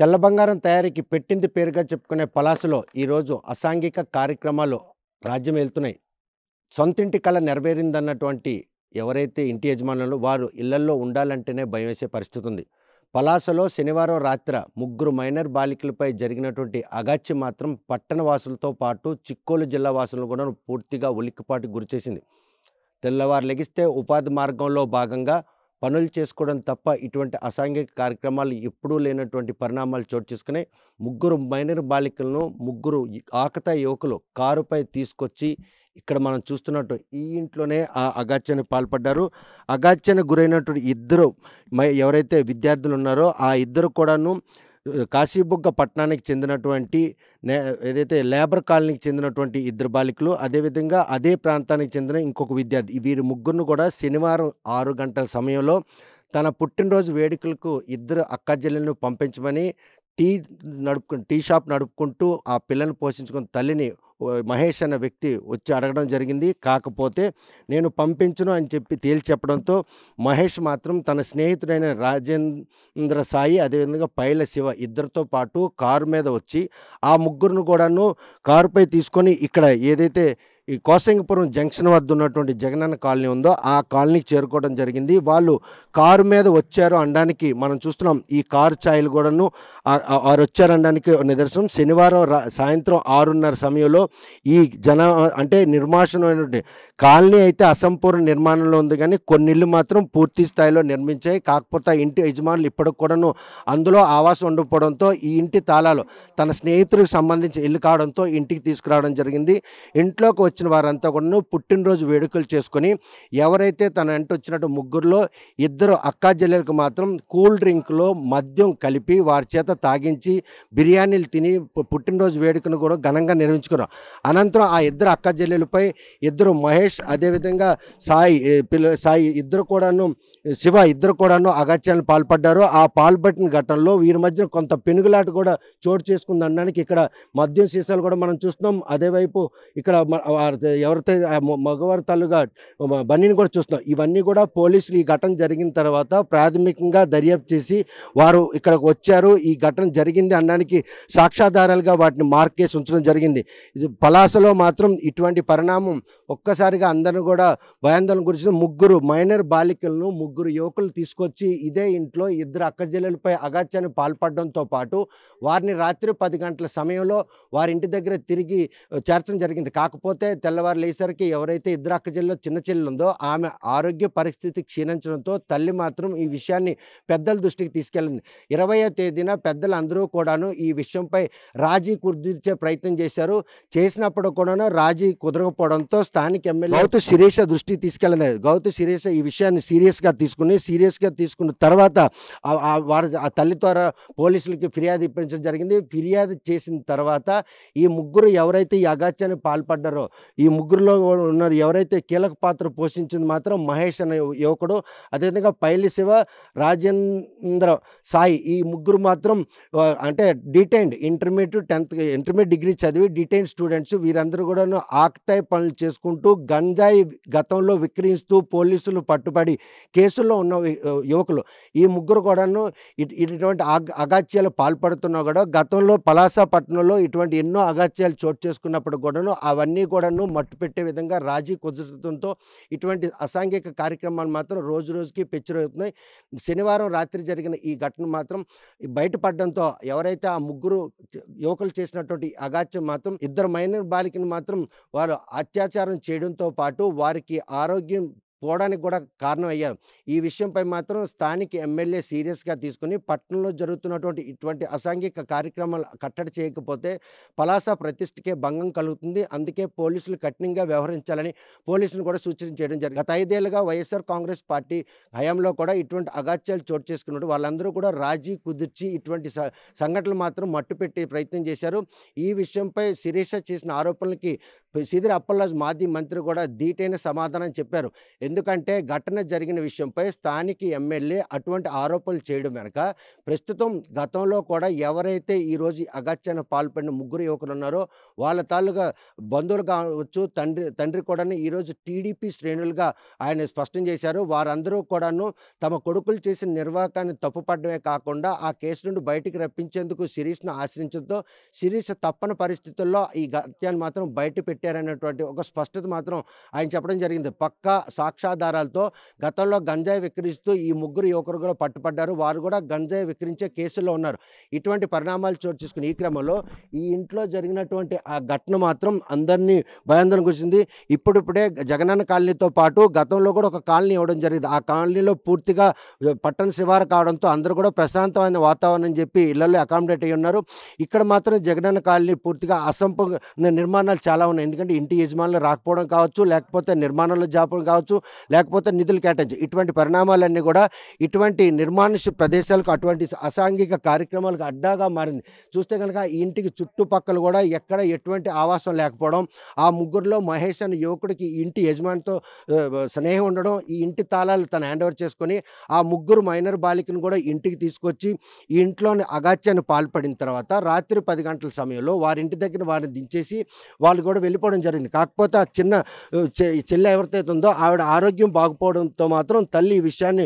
తెల్ల బంగారం తయారీకి పెట్టింది పేరుగా చెప్పుకునే పలాసలో ఈరోజు అసాంఘిక కార్యక్రమాలు రాజ్యం వెళ్తున్నాయి సొంతింటి కళ నెరవేరిందన్నటువంటి ఎవరైతే ఇంటి యజమానులు వారు ఇళ్లల్లో ఉండాలంటేనే భయం వేసే పరిస్థితి ఉంది పలాసలో శనివారం రాత్రి ముగ్గురు మైనర్ బాలికలపై జరిగినటువంటి అగాచి మాత్రం పట్టణ వాసులతో పాటు చిక్కోలు జిల్లా వాసులను కూడా పూర్తిగా ఉలిక్కిపాటు గురిచేసింది తెల్లవారు లెగిస్తే ఉపాధి మార్గంలో భాగంగా పనులు చేసుకోవడం తప్ప ఇటువంటి అసాంఘిక కార్యక్రమాలు ఎప్పుడూ లేనటువంటి పరిణామాలు చోటు చేసుకుని ముగ్గురు మైనర్ బాలికలను ముగ్గురు ఆకత యువకులు కారుపై తీసుకొచ్చి ఇక్కడ మనం చూస్తున్నట్టు ఈ ఇంట్లోనే ఆ అగాత్యానికి పాల్పడ్డారు అగాత్యానికి గురైనటువంటి ఇద్దరు ఎవరైతే విద్యార్థులు ఉన్నారో ఆ ఇద్దరు కూడాను కాశీబుగ్గ పట్టణానికి చెందినటువంటి ఏదైతే లేబర్ కాలనీకి చెందినటువంటి ఇద్దరు బాలికలు అదేవిధంగా అదే ప్రాంతానికి చెందిన ఇంకొక విద్యార్థి వీరి ముగ్గురును కూడా శనివారం ఆరు గంటల సమయంలో తన పుట్టినరోజు వేడుకలకు ఇద్దరు అక్కజెల్లెలను పంపించమని టీ నడుపు టీ షాప్ నడుపుకుంటూ ఆ పిల్లల్ని పోషించుకున్న తల్లిని మహేష్ అనే వ్యక్తి వచ్చి అడగడం జరిగింది కాకపోతే నేను పంపించను అని చెప్పి తేల్చి చెప్పడంతో మహేష్ మాత్రం తన స్నేహితుడైన రాజేంద్ర సాయి అదేవిధంగా పైల శివ ఇద్దరితో పాటు కారు మీద వచ్చి ఆ ముగ్గురును కూడాను కారుపై తీసుకొని ఇక్కడ ఏదైతే ఈ కోసంగపురం జంక్షన్ వద్ద ఉన్నటువంటి జగనన్న కాలనీ ఉందో ఆ కాలనీకి చేరుకోవడం జరిగింది వాళ్ళు కారు మీద వచ్చారు అనడానికి మనం చూస్తున్నాం ఈ కారు ఛాయలు కూడాను వారు వచ్చారు అనడానికి నిదర్శనం శనివారం సాయంత్రం ఆరున్నర సమయంలో ఈ జన అంటే నిర్మాసనమైనటువంటి కాలనీ అయితే అసంపూర్ణ నిర్మాణంలో ఉంది కానీ కొన్ని ఇళ్ళు మాత్రం పూర్తి స్థాయిలో నిర్మించాయి కాకపోతే ఇంటి యజమానులు ఇప్పటికి కూడాను అందులో ఆవాసం ఉండకపోవడంతో ఈ ఇంటి తాళాలు తన స్నేహితులకు సంబంధించి ఇల్లు కావడంతో ఇంటికి తీసుకురావడం జరిగింది ఇంట్లోకి వచ్చిన వారంతా కూడాను పుట్టినరోజు వేడుకలు చేసుకొని ఎవరైతే తన ఇంటి వచ్చినట్టు ముగ్గురులో ఇద్దరు అక్కా జల్లెలకు మాత్రం కూల్ డ్రింక్లో మద్యం కలిపి వారి చేత తాగించి బిర్యానీలు తిని పుట్టినరోజు వేడుకను కూడా ఘనంగా నిర్మించుకున్నారు అనంతరం ఆ ఇద్దరు అక్కా జల్లెలపై ఇద్దరు మహేష్ మహేష్ అదేవిధంగా సాయి పిల్ల సాయి ఇద్దరు కూడాను శివ ఇద్దరు కూడాను అగత్యాలను పాల్పడ్డారు ఆ పాల్పడిన ఘటనలో వీరి మధ్య కొంత పెనుగులాట కూడా చోటు చేసుకుంది అనడానికి ఇక్కడ మద్యం సీసాలు కూడా మనం చూస్తున్నాం అదేవైపు ఇక్కడ ఎవరితో మగవారి తల్లుగా బన్నీని కూడా చూస్తున్నాం ఇవన్నీ కూడా పోలీసులు ఈ ఘటన జరిగిన తర్వాత ప్రాథమికంగా దర్యాప్తు చేసి వారు ఇక్కడికి వచ్చారు ఈ ఘటన జరిగింది అనడానికి సాక్ష్యాధారాలుగా వాటిని చేసి ఉంచడం జరిగింది పలాసలో మాత్రం ఇటువంటి పరిణామం ఒక్కసారి ఒక్కసారిగా అందరిని కూడా భయాందోళన గురించి ముగ్గురు మైనర్ బాలికలను ముగ్గురు యువకులు తీసుకొచ్చి ఇదే ఇంట్లో ఇద్దరు అక్కజల్లెలపై అగాత్యాన్ని పాల్పడడంతో పాటు వారిని రాత్రి పది గంటల సమయంలో వారి ఇంటి దగ్గర తిరిగి చేర్చడం జరిగింది కాకపోతే తెల్లవారు లేసరికి ఎవరైతే ఇద్దరు అక్కజల్లో చిన్న చెల్లెలు ఉందో ఆమె ఆరోగ్య పరిస్థితి క్షీణించడంతో తల్లి మాత్రం ఈ విషయాన్ని పెద్దల దృష్టికి తీసుకెళ్ళింది ఇరవయో తేదీన పెద్దలు అందరూ కూడాను ఈ విషయంపై రాజీ కుదిర్చే ప్రయత్నం చేశారు చేసినప్పుడు కూడాను రాజీ కుదరకపోవడంతో స్థానిక ఎమ్మెల్యే ఎమ్మెల్యే గౌతు శిరీష దృష్టి తీసుకెళ్ళింది గౌతు శిరీష ఈ విషయాన్ని సీరియస్గా తీసుకుని సీరియస్గా తీసుకున్న తర్వాత వాడు ఆ తల్లి ద్వారా పోలీసులకి ఫిర్యాదు ఇప్పించడం జరిగింది ఫిర్యాదు చేసిన తర్వాత ఈ ముగ్గురు ఎవరైతే ఈ అగాత్యానికి పాల్పడ్డారో ఈ ముగ్గురులో ఉన్నారు ఎవరైతే కీలక పాత్ర పోషించింది మాత్రం మహేష్ అనే యువకుడు అదేవిధంగా పైలి శివ రాజేంద్ర సాయి ఈ ముగ్గురు మాత్రం అంటే detained intermediate tenth intermediate degree చదివి డిటైన్ స్టూడెంట్స్ వీరందరూ కూడా ఆక్తాయి పనులు చేసుకుంటూ గంజాయి గతంలో విక్రయిస్తూ పోలీసులు పట్టుబడి కేసుల్లో ఉన్న యువకులు ఈ ముగ్గురు కూడాను ఇటువంటి అగాత్యాలు పాల్పడుతున్నా కూడా గతంలో పలాస పట్టణంలో ఇటువంటి ఎన్నో అగాత్యాలు చోటు చేసుకున్నప్పుడు కూడాను అవన్నీ కూడాను మట్టు పెట్టే విధంగా రాజీ కుదరడంతో ఇటువంటి అసాంఘిక కార్యక్రమాలు మాత్రం రోజు రోజుకి పెచ్చిరవుతున్నాయి శనివారం రాత్రి జరిగిన ఈ ఘటన మాత్రం బయటపడడంతో ఎవరైతే ఆ ముగ్గురు యువకులు చేసినటువంటి అగాత్యం మాత్రం ఇద్దరు మైనర్ బాలికను మాత్రం వారు అత్యాచారం చేయడంతో వారితో పాటు వారికి ఆరోగ్యం పోవడానికి కూడా కారణం అయ్యారు ఈ విషయంపై మాత్రం స్థానిక ఎమ్మెల్యే సీరియస్గా తీసుకుని పట్టణంలో జరుగుతున్నటువంటి ఇటువంటి అసాంఘిక కార్యక్రమాలు కట్టడి చేయకపోతే పలాస ప్రతిష్ఠకే భంగం కలుగుతుంది అందుకే పోలీసులు కఠినంగా వ్యవహరించాలని పోలీసులు కూడా సూచించడం జరిగింది గత ఐదేళ్లుగా వైఎస్ఆర్ కాంగ్రెస్ పార్టీ హయాంలో కూడా ఇటువంటి అగాత్యాలు చోటు చేసుకున్నట్టు వాళ్ళందరూ కూడా రాజీ కుదిర్చి ఇటువంటి సంఘటనలు మాత్రం మట్టుపెట్టే ప్రయత్నం చేశారు ఈ విషయంపై శిరీష చేసిన ఆరోపణలకి సిదిరి అప్పలరాజు మాజీ మంత్రి కూడా దీటైన సమాధానం చెప్పారు ఎందుకంటే ఘటన జరిగిన విషయంపై స్థానిక ఎమ్మెల్యే అటువంటి ఆరోపణలు చేయడం వెనక ప్రస్తుతం గతంలో కూడా ఎవరైతే ఈరోజు అగత్యాన్ని పాల్పడిన ముగ్గురు యువకులు ఉన్నారో వాళ్ళ తాళ్ళుగా బంధువులు కావచ్చు తండ్రి తండ్రి కూడాను ఈరోజు టీడీపీ శ్రేణులుగా ఆయన స్పష్టం చేశారు వారందరూ కూడాను తమ కొడుకులు చేసిన నిర్వాహకాన్ని తప్పుపడమే కాకుండా ఆ కేసు నుండి బయటికి రప్పించేందుకు సిరీస్ను ఆశ్రయించడంతో సిరీస్ తప్పని పరిస్థితుల్లో ఈ గత్యాన్ని మాత్రం బయట పెట్టారనేటువంటి ఒక స్పష్టత మాత్రం ఆయన చెప్పడం జరిగింది పక్కా సాక్ష్యాధారాలతో గతంలో గంజాయి విక్రయిస్తూ ఈ ముగ్గురు యువకులు కూడా పట్టుపడ్డారు వారు కూడా గంజాయి విక్రయించే కేసుల్లో ఉన్నారు ఇటువంటి పరిణామాలు చోటు చేసుకుని ఈ క్రమంలో ఈ ఇంట్లో జరిగినటువంటి ఆ ఘటన మాత్రం అందరినీ భయాందోళన గురించింది ఇప్పుడిప్పుడే జగనన్న కాలనీతో పాటు గతంలో కూడా ఒక కాలనీ ఇవ్వడం జరిగింది ఆ కాలనీలో పూర్తిగా పట్టణ శివార కావడంతో అందరూ కూడా ప్రశాంతమైన వాతావరణం చెప్పి ఇళ్లలో అకామిడేట్ అయ్యి ఉన్నారు ఇక్కడ మాత్రం జగనన్న కాలనీ పూర్తిగా అసంపూర్ణ నిర్మాణాలు చాలా ఉన్నాయి ఎందుకంటే ఇంటి యజమానులు రాకపోవడం కావచ్చు లేకపోతే నిర్మాణంలో జాపడం కావచ్చు లేకపోతే నిధులు కేటాయించు ఇటువంటి పరిణామాలన్నీ కూడా ఇటువంటి నిర్మానుష ప్రదేశాలకు అటువంటి అసాంఘిక కార్యక్రమాలకు అడ్డాగా మారింది చూస్తే కనుక ఈ ఇంటికి చుట్టుపక్కల కూడా ఎక్కడ ఎటువంటి ఆవాసం లేకపోవడం ఆ ముగ్గురులో మహేష్ అనే యువకుడికి ఇంటి యజమానితో స్నేహం ఉండడం ఈ ఇంటి తాళాలు తను హ్యాండ్ ఓవర్ చేసుకొని ఆ ముగ్గురు మైనర్ బాలికను కూడా ఇంటికి తీసుకొచ్చి ఈ ఇంట్లోని అగాత్యాన్ని పాల్పడిన తర్వాత రాత్రి పది గంటల సమయంలో వారింటి దగ్గర వారిని దించేసి వాళ్ళు కూడా వెళ్ళి చనిపోవడం జరిగింది కాకపోతే ఆ చిన్న చెల్లె ఎవరితో ఉందో ఆవిడ ఆరోగ్యం బాగుపోవడంతో మాత్రం తల్లి ఈ విషయాన్ని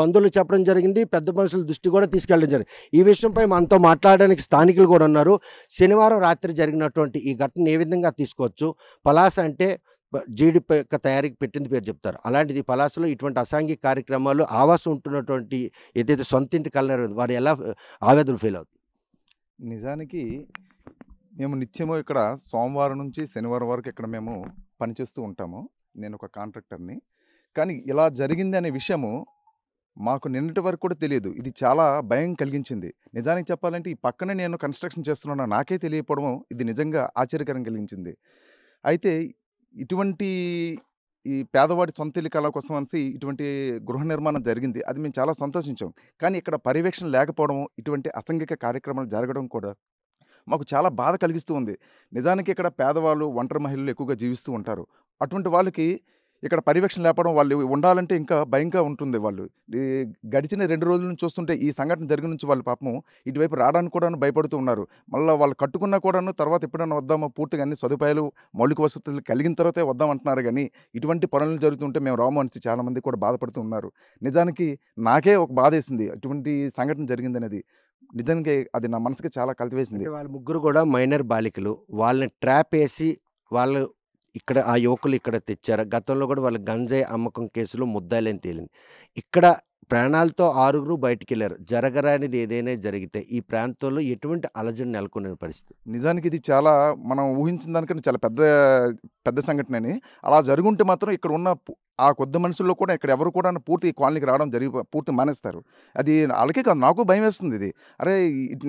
బంధువులు చెప్పడం జరిగింది పెద్ద మనుషుల దృష్టి కూడా తీసుకెళ్ళడం జరిగింది ఈ విషయంపై మనతో మాట్లాడడానికి స్థానికులు కూడా ఉన్నారు శనివారం రాత్రి జరిగినటువంటి ఈ ఘటన ఏ విధంగా తీసుకోవచ్చు పలాస అంటే జీడి యొక్క తయారీకి పెట్టింది పేరు చెప్తారు అలాంటిది పలాసలో ఇటువంటి అసాంఘిక కార్యక్రమాలు ఆవాసం ఉంటున్నటువంటి ఏదైతే సొంత ఇంటి కలనరు వారు ఎలా ఆవేదన ఫీల్ అవుతుంది నిజానికి మేము నిత్యము ఇక్కడ సోమవారం నుంచి శనివారం వరకు ఇక్కడ మేము పనిచేస్తూ ఉంటాము నేను ఒక కాంట్రాక్టర్ని కానీ ఇలా జరిగింది అనే విషయము మాకు నిన్నటి వరకు కూడా తెలియదు ఇది చాలా భయం కలిగించింది నిజానికి చెప్పాలంటే ఈ పక్కనే నేను కన్స్ట్రక్షన్ చేస్తున్నాను నాకే తెలియకపోవడం ఇది నిజంగా ఆశ్చర్యకరం కలిగించింది అయితే ఇటువంటి ఈ పేదవాడి సొంత కళ కోసం అనేసి ఇటువంటి గృహ నిర్మాణం జరిగింది అది మేము చాలా సంతోషించాం కానీ ఇక్కడ పర్యవేక్షణ లేకపోవడం ఇటువంటి అసంఘిక కార్యక్రమాలు జరగడం కూడా మాకు చాలా బాధ కలిగిస్తూ ఉంది నిజానికి ఇక్కడ పేదవాళ్ళు ఒంటరి మహిళలు ఎక్కువగా జీవిస్తూ ఉంటారు అటువంటి వాళ్ళకి ఇక్కడ పర్యవేక్షణ లేపడం వాళ్ళు ఉండాలంటే ఇంకా భయంగా ఉంటుంది వాళ్ళు గడిచిన రెండు రోజుల నుంచి చూస్తుంటే ఈ సంఘటన జరిగిన నుంచి వాళ్ళు పాపము ఇటువైపు రావడానికి కూడా భయపడుతూ ఉన్నారు మళ్ళీ వాళ్ళు కట్టుకున్నా కూడాను తర్వాత ఎప్పుడైనా వద్దామో పూర్తిగా అన్ని సదుపాయాలు మౌలిక వసతులు కలిగిన తర్వాతే వద్దాం అంటున్నారు కానీ ఇటువంటి పనులు జరుగుతుంటే మేము రాము అనిసి చాలామంది కూడా బాధపడుతూ ఉన్నారు నిజానికి నాకే ఒక బాధ వేసింది అటువంటి సంఘటన జరిగింది అనేది నిజానికి అది నా మనసుకి చాలా కలిపి వేసింది వాళ్ళ ముగ్గురు కూడా మైనర్ బాలికలు వాళ్ళని ట్రాప్ వేసి వాళ్ళు ఇక్కడ ఆ యువకులు ఇక్కడ తెచ్చారు గతంలో కూడా వాళ్ళ గంజాయి అమ్మకం కేసులో ముద్దాయిలని తేలింది ఇక్కడ ప్రాణాలతో ఆరుగురు బయటికి వెళ్ళారు జరగరానిది ఏదైనా జరిగితే ఈ ప్రాంతంలో ఎటువంటి అలజడి నెలకొనే పరిస్థితి నిజానికి ఇది చాలా మనం ఊహించిన దానికంటే చాలా పెద్ద పెద్ద సంఘటనని అలా జరుగుంటే మాత్రం ఇక్కడ ఉన్న ఆ కొద్ది మనుషుల్లో కూడా ఇక్కడ ఎవరు కూడా పూర్తి కాలనీకి రావడం జరిగి పూర్తి మానేస్తారు అది వాళ్ళకే కాదు నాకు భయం వేస్తుంది ఇది అరే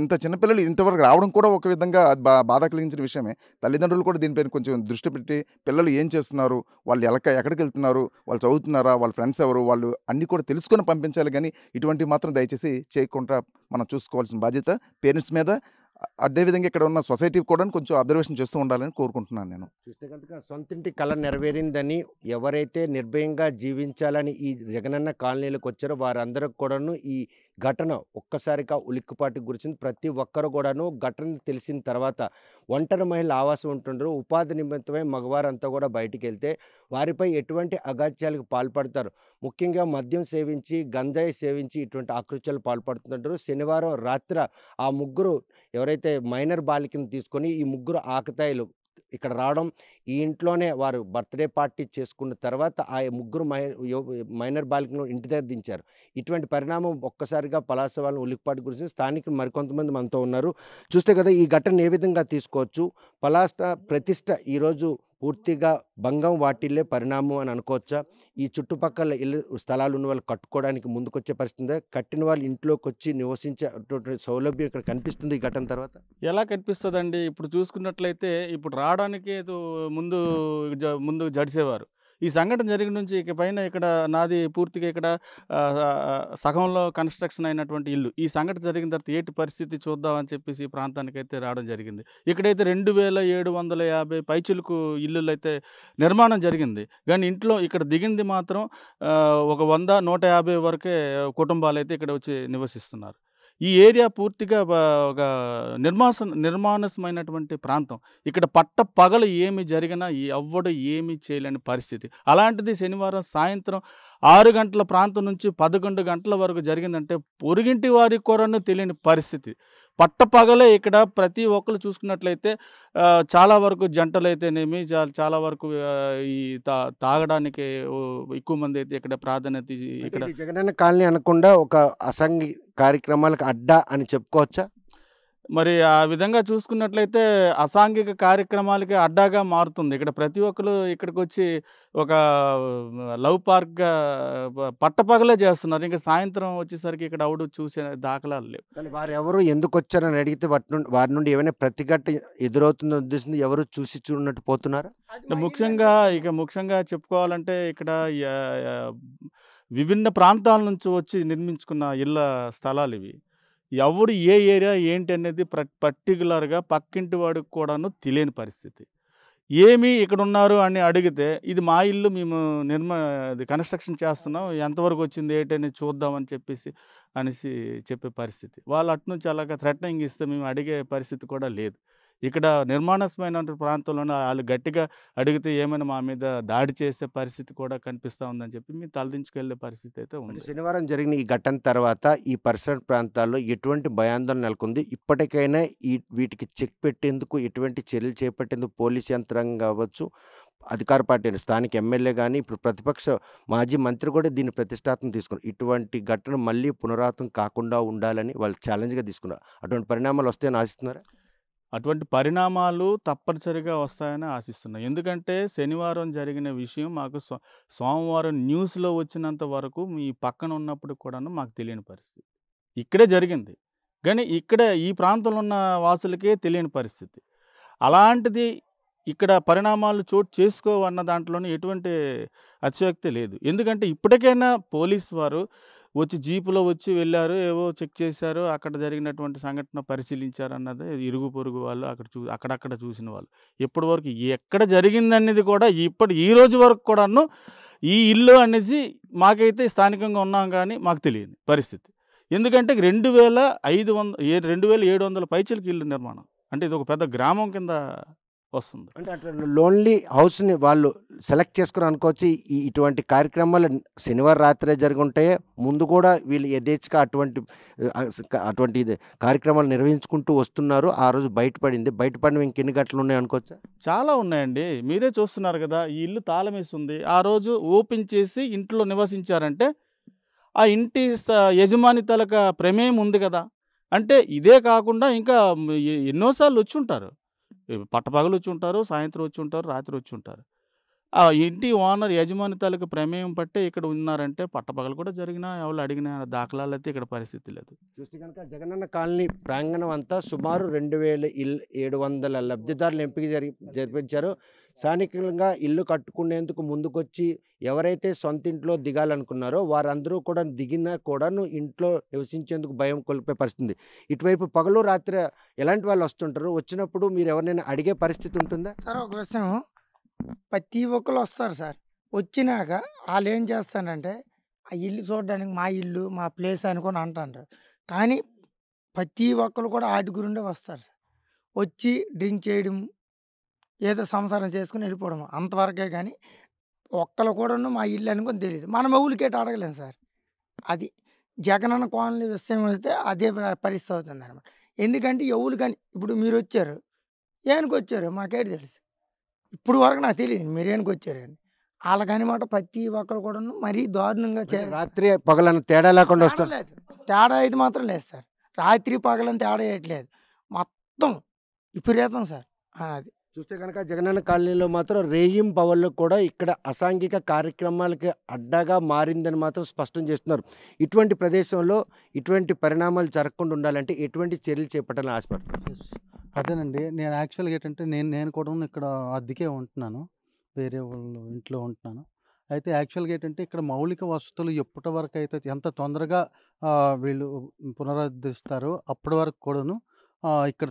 ఇంత చిన్నపిల్లలు ఇంతవరకు రావడం కూడా ఒక విధంగా బా బాధ కలిగించిన విషయమే తల్లిదండ్రులు కూడా దీనిపైన కొంచెం దృష్టి పెట్టి పిల్లలు ఏం చేస్తున్నారు వాళ్ళు ఎలక ఎక్కడికి వెళ్తున్నారు వాళ్ళు చదువుతున్నారా వాళ్ళ ఫ్రెండ్స్ ఎవరు వాళ్ళు అన్నీ కూడా తెలుసుకొని పంపించారు పంపించాలి కానీ ఇటువంటివి మాత్రం దయచేసి చేయకుండా మనం చూసుకోవాల్సిన బాధ్యత పేరెంట్స్ మీద అదేవిధంగా ఇక్కడ ఉన్న సొసైటీ కూడా కొంచెం అబ్జర్వేషన్ చేస్తూ ఉండాలని కోరుకుంటున్నాను నేను చూస్తే కనుక సొంతింటి కళ నెరవేరిందని ఎవరైతే నిర్భయంగా జీవించాలని ఈ జగనన్న కాలనీలకు వచ్చారో వారందరికి కూడాను ఈ ఘటన ఒక్కసారిగా ఉలిక్కుపాటికి గురించింది ప్రతి ఒక్కరు కూడాను ఘటన తెలిసిన తర్వాత ఒంటరి మహిళ ఆవాసం ఉంటుండ్రు ఉపాధి నిమిత్తమై మగవారంతా కూడా బయటికి వెళ్తే వారిపై ఎటువంటి అగాత్యాలకు పాల్పడతారు ముఖ్యంగా మద్యం సేవించి గంజాయి సేవించి ఇటువంటి ఆకృత్యాలు పాల్పడుతుంటారు శనివారం రాత్రి ఆ ముగ్గురు ఎవరైతే మైనర్ బాలికను తీసుకొని ఈ ముగ్గురు ఆకతాయిలు ఇక్కడ రావడం ఈ ఇంట్లోనే వారు బర్త్డే పార్టీ చేసుకున్న తర్వాత ఆ ముగ్గురు మైనర్ బాలికను ఇంటి దగ్గర దించారు ఇటువంటి పరిణామం ఒక్కసారిగా పలాస వాళ్ళని ఉలిక్పాటు గురించి స్థానికులు మరికొంతమంది మనతో ఉన్నారు చూస్తే కదా ఈ ఘటన ఏ విధంగా తీసుకోవచ్చు పలాస ప్రతిష్ట ఈరోజు పూర్తిగా భంగం వాటిల్లే పరిణామం అని అనుకోవచ్చా ఈ చుట్టుపక్కల ఇల్లు స్థలాలు ఉన్న వాళ్ళు కట్టుకోవడానికి ముందుకొచ్చే పరిస్థితి కట్టిన వాళ్ళు ఇంట్లోకి వచ్చి నివసించే సౌలభ్యం ఇక్కడ కనిపిస్తుంది ఈ ఘటన తర్వాత ఎలా కనిపిస్తుందండి ఇప్పుడు చూసుకున్నట్లయితే ఇప్పుడు రావడానికి ముందు ముందు జడిసేవారు ఈ సంఘటన జరిగిన నుంచి ఇక పైన ఇక్కడ నాది పూర్తిగా ఇక్కడ సగంలో కన్స్ట్రక్షన్ అయినటువంటి ఇల్లు ఈ సంఘటన జరిగిన తర్వాత ఏటి పరిస్థితి చూద్దామని చెప్పేసి ఈ ప్రాంతానికైతే రావడం జరిగింది ఇక్కడైతే రెండు వేల ఏడు వందల యాభై పైచులకు ఇల్లులు అయితే నిర్మాణం జరిగింది కానీ ఇంట్లో ఇక్కడ దిగింది మాత్రం ఒక వంద నూట యాభై వరకే కుటుంబాలు అయితే ఇక్కడ వచ్చి నివసిస్తున్నారు ఈ ఏరియా పూర్తిగా ఒక నిర్మాస నిర్మాణసమైనటువంటి ప్రాంతం ఇక్కడ పట్ట పగలు ఏమి జరిగినా ఎవ్వడు ఏమి చేయలేని పరిస్థితి అలాంటిది శనివారం సాయంత్రం ఆరు గంటల ప్రాంతం నుంచి పదకొండు గంటల వరకు జరిగిందంటే పొరుగింటి వారి కూరను తెలియని పరిస్థితి పట్టపగలే ఇక్కడ ప్రతి ఒక్కరు చూసుకున్నట్లయితే చాలా వరకు జంటలు అయితేనేమి చాలా వరకు ఈ తా తాగడానికి ఎక్కువ మంది అయితే ఇక్కడ ప్రాధాన్యత ఇక్కడ జగనన్న కాలనీ అనకుండా ఒక అసంగి కార్యక్రమాలకు అడ్డా అని చెప్పుకోవచ్చా మరి ఆ విధంగా చూసుకున్నట్లయితే అసాంఘిక కార్యక్రమాలకి అడ్డాగా మారుతుంది ఇక్కడ ప్రతి ఒక్కరు ఇక్కడికి వచ్చి ఒక లవ్ పార్క్గా పట్టపగలే చేస్తున్నారు ఇంకా సాయంత్రం వచ్చేసరికి ఇక్కడ అవుడు చూసే దాఖలాలు లేవు కానీ వారు ఎవరు ఎందుకు వచ్చారని అడిగితే వాటి నుండి వారి నుండి ఏమైనా ప్రతిఘట్ట ఎదురవుతుందో ఉద్దేశం ఎవరు చూసి చూడనట్టు పోతున్నారు ముఖ్యంగా ఇక ముఖ్యంగా చెప్పుకోవాలంటే ఇక్కడ విభిన్న ప్రాంతాల నుంచి వచ్చి నిర్మించుకున్న ఇళ్ళ స్థలాలు ఇవి ఎవరు ఏ ఏరియా ఏంటి అనేది ప్ర పర్టికులర్గా పక్కింటి వాడికి కూడాను తెలియని పరిస్థితి ఏమి ఇక్కడ ఉన్నారు అని అడిగితే ఇది మా ఇల్లు మేము నిర్మ ఇది కన్స్ట్రక్షన్ చేస్తున్నాం ఎంతవరకు వచ్చింది ఏంటని చూద్దామని చెప్పేసి అనేసి చెప్పే పరిస్థితి వాళ్ళు అటు నుంచి అలాగ థ్రెటనింగ్ ఇస్తే మేము అడిగే పరిస్థితి కూడా లేదు ఇక్కడ నిర్మాణస్మైన ప్రాంతంలోనే వాళ్ళు గట్టిగా అడిగితే ఏమైనా మా మీద దాడి చేసే పరిస్థితి కూడా కనిపిస్తూ ఉందని చెప్పి మేము తలదించుకెళ్లే పరిస్థితి అయితే ఉంది శనివారం జరిగిన ఈ ఘటన తర్వాత ఈ పరిసర ప్రాంతాల్లో ఎటువంటి భయాందోళన నెలకొంది ఇప్పటికైనా ఈ వీటికి చెక్ పెట్టేందుకు ఎటువంటి చర్యలు చేపట్టేందుకు పోలీస్ యంత్రాంగం కావచ్చు అధికార పార్టీ స్థానిక ఎమ్మెల్యే కానీ ఇప్పుడు ప్రతిపక్ష మాజీ మంత్రి కూడా దీన్ని ప్రతిష్టాత్మకం తీసుకున్నారు ఇటువంటి ఘటన మళ్ళీ పునరావృతం కాకుండా ఉండాలని వాళ్ళు ఛాలెంజ్గా తీసుకున్నారు అటువంటి పరిణామాలు వస్తాయని ఆశిస్తున్నారా అటువంటి పరిణామాలు తప్పనిసరిగా వస్తాయని ఆశిస్తున్నాయి ఎందుకంటే శనివారం జరిగిన విషయం మాకు సో సోమవారం న్యూస్లో వచ్చినంత వరకు మీ పక్కన ఉన్నప్పుడు కూడాను మాకు తెలియని పరిస్థితి ఇక్కడే జరిగింది కానీ ఇక్కడ ఈ ప్రాంతంలో ఉన్న వాసులకే తెలియని పరిస్థితి అలాంటిది ఇక్కడ పరిణామాలు చోటు చేసుకోవన్న దాంట్లోనే ఎటువంటి అతిశక్తి లేదు ఎందుకంటే ఇప్పటికైనా పోలీస్ వారు వచ్చి జీపులో వచ్చి వెళ్ళారు ఏవో చెక్ చేశారు అక్కడ జరిగినటువంటి సంఘటన పరిశీలించారు అన్నది ఇరుగు పొరుగు వాళ్ళు అక్కడ చూ అక్కడక్కడ చూసిన వాళ్ళు ఇప్పటి వరకు ఎక్కడ జరిగిందనేది కూడా ఇప్పటి ఈ రోజు వరకు కూడాను ఈ ఇల్లు అనేసి మాకైతే స్థానికంగా ఉన్నాం కానీ మాకు తెలియదు పరిస్థితి ఎందుకంటే రెండు వేల ఐదు వంద రెండు వేల ఏడు వందల పైచలకి ఇల్లు నిర్మాణం అంటే ఇది ఒక పెద్ద గ్రామం కింద వస్తుంది అంటే అట్లా లోన్లీ హౌస్ని వాళ్ళు సెలెక్ట్ చేసుకుని అనుకోవచ్చు ఇటువంటి కార్యక్రమాలు శనివారం రాత్రే జరిగి ఉంటాయి ముందు కూడా వీళ్ళు యథేచ్ఛగా అటువంటి అటువంటి కార్యక్రమాలు నిర్వహించుకుంటూ వస్తున్నారు ఆ రోజు బయటపడింది బయటపడిన ఇంకెన్ని గంటలు ఉన్నాయి అనుకోవచ్చు చాలా ఉన్నాయండి మీరే చూస్తున్నారు కదా ఈ ఇల్లు తాళమేస్తుంది ఆ రోజు ఓపెన్ చేసి ఇంట్లో నివసించారంటే ఆ ఇంటి యజమాని తలక ప్రమేయం ఉంది కదా అంటే ఇదే కాకుండా ఇంకా ఎన్నోసార్లు వచ్చి ఉంటారు పట్టపగలు వచ్చి ఉంటారు సాయంత్రం వచ్చి ఉంటారు రాత్రి వచ్చి ఉంటారు ఆ ఇంటి ఓనర్ యజమాని తాలూకు ప్రమేయం పట్టే ఇక్కడ ఉన్నారంటే పట్టపగలు కూడా జరిగినా ఎవరు అడిగిన దాఖలాలు అయితే ఇక్కడ పరిస్థితి లేదు చూస్తే కనుక జగనన్న కాలనీ ప్రాంగణం అంతా సుమారు రెండు వేల ఇల్ ఏడు వందల లబ్ధిదారులు ఎంపిక జరిగి జరిపించారు స్థానికంగా ఇల్లు కట్టుకునేందుకు ముందుకొచ్చి ఎవరైతే సొంత ఇంట్లో దిగాలనుకున్నారో వారందరూ కూడా దిగినా కూడాను ఇంట్లో నివసించేందుకు భయం కొలిపే పరిస్థితి ఇటువైపు పగలు రాత్రి ఎలాంటి వాళ్ళు వస్తుంటారు వచ్చినప్పుడు మీరు ఎవరినైనా అడిగే పరిస్థితి ఉంటుందా సార్ ఒక విషయం ప్రతి ఒక్కరు వస్తారు సార్. వచ్చినాక వాళ్ళు ఏం చేస్తారంటే, ఆ ఇల్లు చూడడానికి మా ఇల్లు, మా ప్లేస్ అనుకోని అంటారు కానీ ప్రతి ఒక్కరు కూడా ఆటి గురుండే వస్తారు. వచ్చి డ్రింక్ చేయడం, ఏదో సంసారం చేసుకుని వెళ్ళిపోవడం అంతవరకే కానీ ఒక్కరు కూడాను మా ఇల్లు అనుకోని తెలియదు మన మొగులుకేటి అడగలేము సార్. అది. జగనన్న విషయం వస్తే అదే పరిస్థితి అవుతుంది అనమాట ఎందుకంటే ఎవరు కానీ ఇప్పుడు మీరు వచ్చారు ఏనుకొచ్చారు మాకేటి తెలుసు? ఇప్పుడు వరకు నాకు తెలియదు వాళ్ళ వచ్చారని వాళ్ళకనమాట ప్రతి ఒక్కరు కూడా మరీ దారుణంగా చే రాత్రి పగలను తేడా లేకుండా వస్తారు లేదు తేడా అయితే మాత్రం లేదు సార్ రాత్రి పగలను తేడా వేయట్లేదు మొత్తం విపరీతం సార్ అది చూస్తే కనుక జగనన్న కాలనీలో మాత్రం రేయిం పవర్లు కూడా ఇక్కడ అసాంఘిక కార్యక్రమాలకి అడ్డాగా మారిందని మాత్రం స్పష్టం చేస్తున్నారు ఇటువంటి ప్రదేశంలో ఇటువంటి పరిణామాలు జరగకుండా ఉండాలంటే ఎటువంటి చర్యలు చేపట్టాలని ఆశపడుతున్నారు అదేనండి నేను యాక్చువల్గా ఏంటంటే నేను నేను కూడా ఇక్కడ అద్దెకే ఉంటున్నాను వేరే వాళ్ళు ఇంట్లో ఉంటున్నాను అయితే యాక్చువల్గా ఏంటంటే ఇక్కడ మౌలిక వసతులు ఎప్పటి వరకు అయితే ఎంత తొందరగా వీళ్ళు పునరుద్ధరిస్తారో అప్పటి వరకు కూడాను ఇక్కడ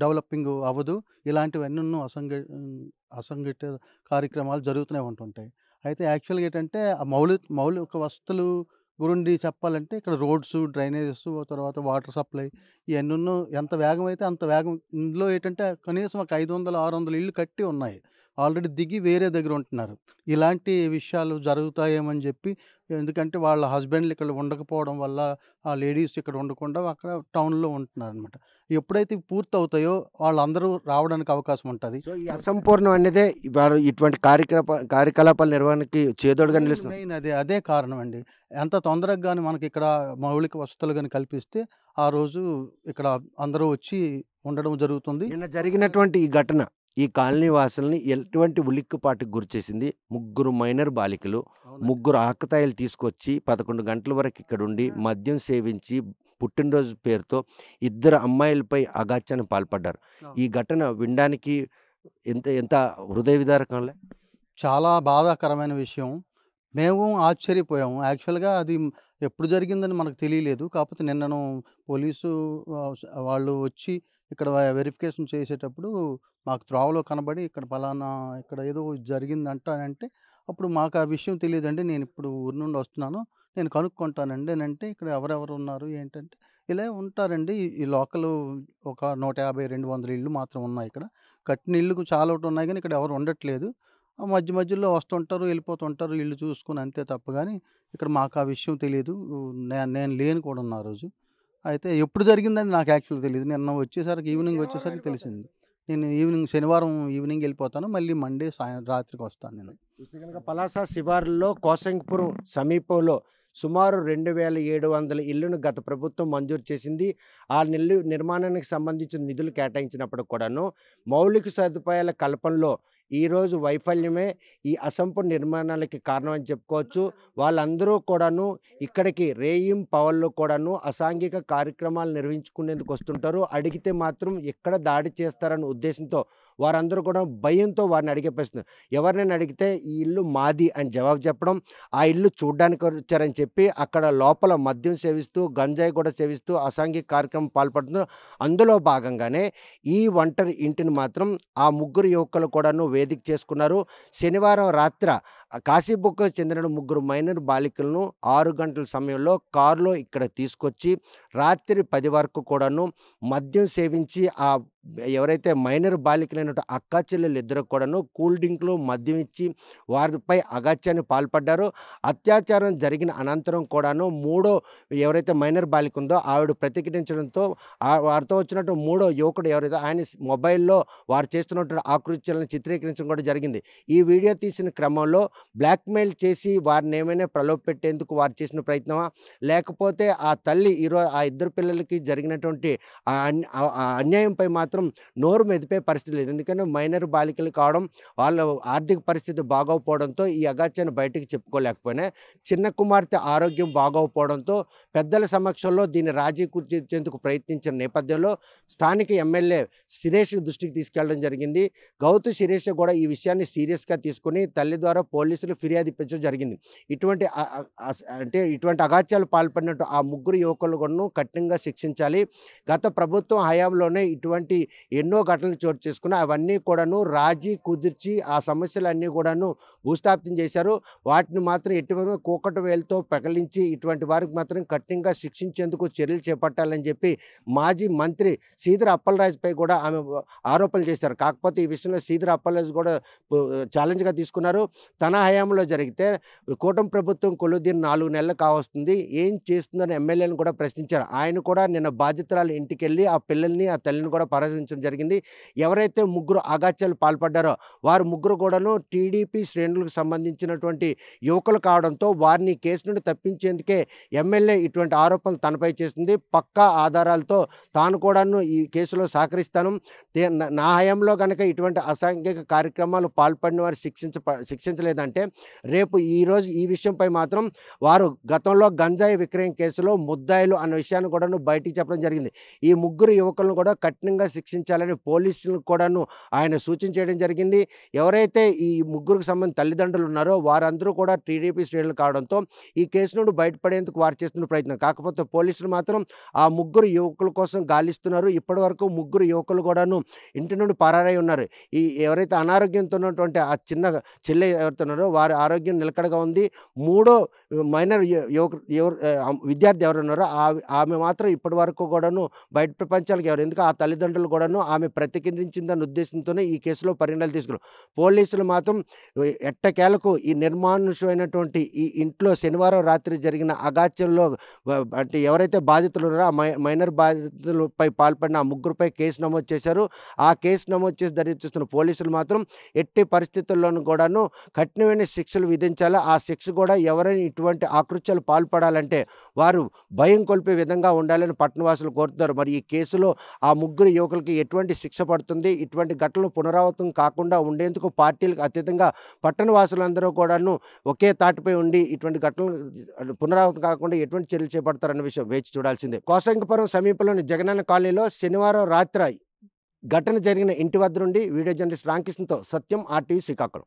డెవలపింగ్ అవ్వదు ఇలాంటివన్నీ అసంఘ అసంఘటిత కార్యక్రమాలు జరుగుతూనే ఉంటుంటాయి అయితే యాక్చువల్గా ఏంటంటే ఆ మౌలి మౌలిక వసతులు గురుండి చెప్పాలంటే ఇక్కడ రోడ్స్ డ్రైనేజెస్ తర్వాత వాటర్ సప్లై ఇవన్నీ ఎంత వేగం అయితే అంత వేగం ఇందులో ఏంటంటే కనీసం ఒక ఐదు వందల ఆరు వందల ఇళ్ళు కట్టి ఉన్నాయి ఆల్రెడీ దిగి వేరే దగ్గర ఉంటున్నారు ఇలాంటి విషయాలు జరుగుతాయేమని చెప్పి ఎందుకంటే వాళ్ళ హస్బెండ్లు ఇక్కడ ఉండకపోవడం వల్ల ఆ లేడీస్ ఇక్కడ ఉండకుండా అక్కడ టౌన్లో ఉంటున్నారు అనమాట ఎప్పుడైతే పూర్తి అవుతాయో వాళ్ళందరూ రావడానికి అవకాశం ఉంటుంది అసంపూర్ణం అనేదే ఇటువంటి కార్యక్రమ కార్యకలాపాల నిర్వహణకి చేదోడుగా నిలుస్తుంది మెయిన్ అదే అదే కారణం అండి ఎంత తొందరగా కానీ మనకి ఇక్కడ మౌలిక వసతులు కానీ కల్పిస్తే ఆ రోజు ఇక్కడ అందరూ వచ్చి ఉండడం జరుగుతుంది జరిగినటువంటి ఈ ఘటన ఈ కాలనీ వాసులని ఎటువంటి ఉలిక్కుపాటుకు గురిచేసింది ముగ్గురు మైనర్ బాలికలు ముగ్గురు ఆకతాయిలు తీసుకొచ్చి పదకొండు గంటల వరకు ఇక్కడ ఉండి మద్యం సేవించి పుట్టినరోజు పేరుతో ఇద్దరు అమ్మాయిలపై అగాచ్యాన్ని పాల్పడ్డారు ఈ ఘటన వినడానికి ఎంత ఎంత హృదయ విదారకంలే చాలా బాధాకరమైన విషయం మేము ఆశ్చర్యపోయాము యాక్చువల్గా అది ఎప్పుడు జరిగిందని మనకు తెలియలేదు కాకపోతే నిన్నను పోలీసు వాళ్ళు వచ్చి ఇక్కడ వెరిఫికేషన్ చేసేటప్పుడు మాకు త్రోవలో కనబడి ఇక్కడ ఫలానా ఇక్కడ ఏదో జరిగింది అంటానంటే అప్పుడు మాకు ఆ విషయం తెలియదండి నేను ఇప్పుడు ఊరి నుండి వస్తున్నాను నేను కనుక్కుంటానండి అంటే ఇక్కడ ఎవరెవరు ఉన్నారు ఏంటంటే ఇలా ఉంటారండి ఈ లోకల్ ఒక నూట యాభై రెండు వందల ఇళ్ళు మాత్రం ఉన్నాయి ఇక్కడ కట్టిన ఇళ్ళకు చాలా ఒకటి ఉన్నాయి కానీ ఇక్కడ ఎవరు ఉండట్లేదు మధ్య మధ్యలో వస్తుంటారు వెళ్ళిపోతుంటారు ఇల్లు చూసుకుని అంతే తప్ప కానీ ఇక్కడ మాకు ఆ విషయం తెలియదు నేను నేను లేను కూడా ఉన్నా రోజు అయితే ఎప్పుడు జరిగిందని నాకు యాక్చువల్ తెలియదు నిన్న వచ్చేసరికి ఈవినింగ్ వచ్చేసరికి తెలిసింది నేను ఈవినింగ్ శనివారం ఈవినింగ్ వెళ్ళిపోతాను మళ్ళీ మండే సాయం రాత్రికి వస్తాను నేను పలాస శివారులో కోసంగపురం సమీపంలో సుమారు రెండు వేల ఏడు వందల ఇళ్లను గత ప్రభుత్వం మంజూరు చేసింది ఆ నిల్లు నిర్మాణానికి సంబంధించిన నిధులు కేటాయించినప్పుడు కూడాను మౌలిక సదుపాయాల కల్పనలో ఈరోజు వైఫల్యమే ఈ అసంపు నిర్మాణాలకి కారణం అని చెప్పుకోవచ్చు వాళ్ళందరూ కూడాను ఇక్కడికి రేయిం పవర్లు కూడాను అసాంఘిక కార్యక్రమాలు నిర్వహించుకునేందుకు వస్తుంటారు అడిగితే మాత్రం ఎక్కడ దాడి చేస్తారన్న ఉద్దేశంతో వారందరూ కూడా భయంతో వారిని అడిగే ప్రశ్న ఎవరినైనా అడిగితే ఈ ఇల్లు మాది అని జవాబు చెప్పడం ఆ ఇల్లు చూడ్డానికి వచ్చారని చెప్పి అక్కడ లోపల మద్యం సేవిస్తూ గంజాయి కూడా సేవిస్తూ అసాంఘిక కార్యక్రమం పాల్పడుతున్నారు అందులో భాగంగానే ఈ ఒంటరి ఇంటిని మాత్రం ఆ ముగ్గురు యువకులు కూడాను వే వేదిక చేసుకున్నారు శనివారం రాత్ర కాశీబుక్క చెందిన ముగ్గురు మైనర్ బాలికలను ఆరు గంటల సమయంలో కారులో ఇక్కడ తీసుకొచ్చి రాత్రి పది వరకు కూడాను మద్యం సేవించి ఆ ఎవరైతే మైనర్ బాలికలైన అక్క చెల్లెలు ఇద్దరు కూడాను కూల్ డ్రింక్లు మద్యం ఇచ్చి వారిపై అగత్యాన్ని పాల్పడ్డారు అత్యాచారం జరిగిన అనంతరం కూడాను మూడో ఎవరైతే మైనర్ బాలిక ఉందో ఆవిడ ప్రతిఘటించడంతో వారితో వచ్చినట్టు మూడో యువకుడు ఎవరైతే ఆయన మొబైల్లో వారు చేస్తున్నటువంటి ఆకృత్యాలను చిత్రీకరించడం కూడా జరిగింది ఈ వీడియో తీసిన క్రమంలో బ్లాక్మెయిల్ చేసి వారిని ఏమైనా ప్రలోభ పెట్టేందుకు వారు చేసిన ప్రయత్నమా లేకపోతే ఆ తల్లి ఈరోజు ఆ ఇద్దరు పిల్లలకి జరిగినటువంటి ఆ అన్యాయంపై మాత్రం నోరు మెదిపే పరిస్థితి లేదు ఎందుకంటే మైనర్ బాలికలు కావడం వాళ్ళ ఆర్థిక పరిస్థితి బాగోకపోవడంతో ఈ అగాచ్యాన్ని బయటకు చెప్పుకోలేకపోయినా చిన్న కుమార్తె ఆరోగ్యం బాగోకపోవడంతో పెద్దల సమక్షంలో దీన్ని రాజీ కూర్చేందుకు ప్రయత్నించిన నేపథ్యంలో స్థానిక ఎమ్మెల్యే సురేష్ దృష్టికి తీసుకెళ్లడం జరిగింది గౌతు సురేష్ కూడా ఈ విషయాన్ని సీరియస్గా తీసుకుని తల్లి ద్వారా పోలీస్ పోలీసులు ఫిర్యాదు ఇప్పించడం జరిగింది ఇటువంటి అంటే ఇటువంటి అగాత్యాలు పాల్పడినట్టు ఆ ముగ్గురు యువకులు కూడా కఠినంగా శిక్షించాలి గత ప్రభుత్వం హయాంలోనే ఇటువంటి ఎన్నో ఘటనలు చోటు చేసుకున్న అవన్నీ కూడాను రాజీ కుదిర్చి ఆ సమస్యలన్నీ కూడాను భూస్థాప్తం చేశారు వాటిని మాత్రం ఎటువంటి కూకట వేలతో పగలించి ఇటువంటి వారికి మాత్రం కఠినంగా శిక్షించేందుకు చర్యలు చేపట్టాలని చెప్పి మాజీ మంత్రి సీదర అప్పలరాజుపై కూడా ఆమె ఆరోపణలు చేశారు కాకపోతే ఈ విషయంలో సీదర అప్పలరాజు కూడా ఛాలెంజ్గా తీసుకున్నారు తన హయాంలో జరిగితే కూటమి ప్రభుత్వం కొలుదీని నాలుగు నెలలు కావస్తుంది ఏం చేస్తుందని ఎమ్మెల్యేలను కూడా ప్రశ్నించారు ఆయన కూడా నిన్న బాధితురాలు ఇంటికి వెళ్ళి ఆ పిల్లల్ని ఆ తల్లిని కూడా పరామర్శించడం జరిగింది ఎవరైతే ముగ్గురు అగాత్యాలు పాల్పడ్డారో వారు ముగ్గురు కూడాను టీడీపీ శ్రేణులకు సంబంధించినటువంటి యువకులు కావడంతో వారిని కేసు నుండి తప్పించేందుకే ఎమ్మెల్యే ఇటువంటి ఆరోపణలు తనపై చేస్తుంది పక్కా ఆధారాలతో తాను కూడాను ఈ కేసులో సహకరిస్తాను నా హయాంలో కనుక ఇటువంటి అసాంఘిక కార్యక్రమాలు పాల్పడిన వారు శిక్షించ శిక్షించలేదని ఏంటంటే రేపు ఈరోజు ఈ విషయంపై మాత్రం వారు గతంలో గంజాయి విక్రయం కేసులో ముద్దాయిలు అన్న విషయాన్ని కూడాను బయటికి చెప్పడం జరిగింది ఈ ముగ్గురు యువకులను కూడా కఠినంగా శిక్షించాలని పోలీసులకు కూడాను ఆయన సూచన చేయడం జరిగింది ఎవరైతే ఈ ముగ్గురికి సంబంధించిన తల్లిదండ్రులు ఉన్నారో వారందరూ కూడా టీడీపీ శ్రేణులు కావడంతో ఈ కేసు నుండి బయటపడేందుకు వారు చేస్తున్న ప్రయత్నం కాకపోతే పోలీసులు మాత్రం ఆ ముగ్గురు యువకుల కోసం గాలిస్తున్నారు ఇప్పటి వరకు ముగ్గురు యువకులు కూడాను ఇంటి నుండి పరారై ఉన్నారు ఈ ఎవరైతే అనారోగ్యంతో ఉన్నటువంటి ఆ చిన్న చెల్లె ఎవరితో ఉన్నారో వారి ఆరోగ్యం నిలకడగా ఉంది మూడో మైనర్ ఎవరు విద్యార్థి ఎవరు ఉన్నారో ఆమె మాత్రం ఇప్పటి వరకు కూడాను బయట ప్రపంచాలకు ఎవరు ఎందుకు ఆ తల్లిదండ్రులు కూడాను ఆమె ప్రతిఘటించిందని ఉద్దేశంతోనే ఈ కేసులో పరిణాలు తీసుకున్నారు పోలీసులు మాత్రం ఎట్టకేలకు ఈ నిర్మానుషమైనటువంటి ఈ ఇంట్లో శనివారం రాత్రి జరిగిన అగాత్యంలో అంటే ఎవరైతే బాధితులు ఉన్నారో ఆ మైనర్ బాధితులపై పాల్పడిన ఆ ముగ్గురుపై కేసు నమోదు చేశారు ఆ కేసు నమోదు చేసి దర్యాప్తు చేస్తున్న పోలీసులు మాత్రం ఎట్టి పరిస్థితుల్లోనూ కూడాను కఠిన కఠినమైన శిక్షలు విధించాలా ఆ శిక్ష కూడా ఎవరైనా ఇటువంటి ఆకృత్యాలు పాల్పడాలంటే వారు భయం కొల్పే విధంగా ఉండాలని పట్టణవాసులు కోరుతారు మరి ఈ కేసులో ఆ ముగ్గురు యువకులకి ఎటువంటి శిక్ష పడుతుంది ఇటువంటి ఘటనలు పునరావృతం కాకుండా ఉండేందుకు పార్టీలకు అత్యధికంగా పట్టణవాసులందరూ కూడాను ఒకే తాటిపై ఉండి ఇటువంటి ఘటనలు పునరావృతం కాకుండా ఎటువంటి చర్యలు చేపడతారన్న విషయం వేచి చూడాల్సిందే కోసంగపురం సమీపంలోని జగనన్న కాలనీలో శనివారం రాత్రి ఘటన జరిగిన ఇంటి వద్ద నుండి వీడియో జర్నలిస్ట్ రామకృష్ణతో సత్యం ఆర్టీవీ శ్రీకాకుళం